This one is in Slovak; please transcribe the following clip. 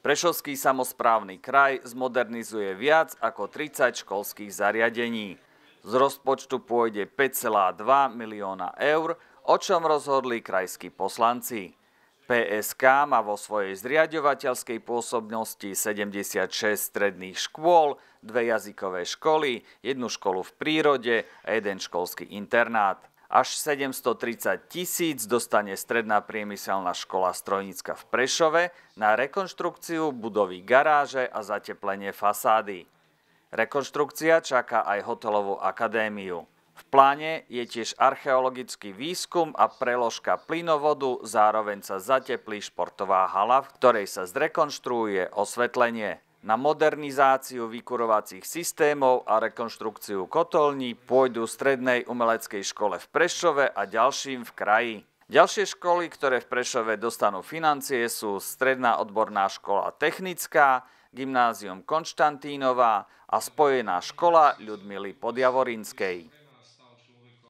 Prešovský samozprávny kraj zmodernizuje viac ako 30 školských zariadení. Z rozpočtu pôjde 5,2 milióna eur, o čom rozhodli krajskí poslanci. PSK má vo svojej zriadovateľskej pôsobnosti 76 stredných škôl, dve jazykové školy, jednu školu v prírode a jeden školský internát až 730 tisíc dostane Stredná priemyselná škola Strojnícka v Prešove na rekonštrukciu budovy garáže a zateplenie fasády. Rekonštrukcia čaká aj hotelovú akadémiu. V pláne je tiež archeologický výskum a preložka plynovodu, zároveň sa zateplí športová hala, v ktorej sa zrekonštruuje osvetlenie na modernizáciu vykurovacích systémov a rekonštrukciu kotolní pôjdu Strednej umeleckej škole v Prešove a ďalším v kraji. Ďalšie školy, ktoré v Prešove dostanú financie, sú Stredná odborná škola technická, Gymnázium Konštantínova a Spojená škola Ľudmily Podjavorinskej.